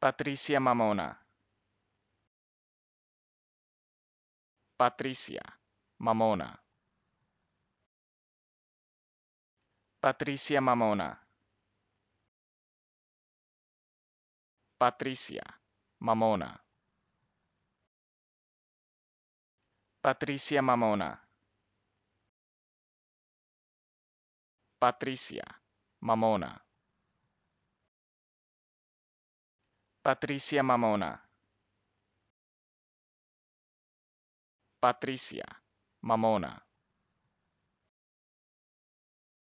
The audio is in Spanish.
Patricia Mamona. Patricia Mamona. Patricia Mamona. Patricia Mamona. Patricia Mamona. Patricia Mamona. Patricia Mamona. Patricia Mamona.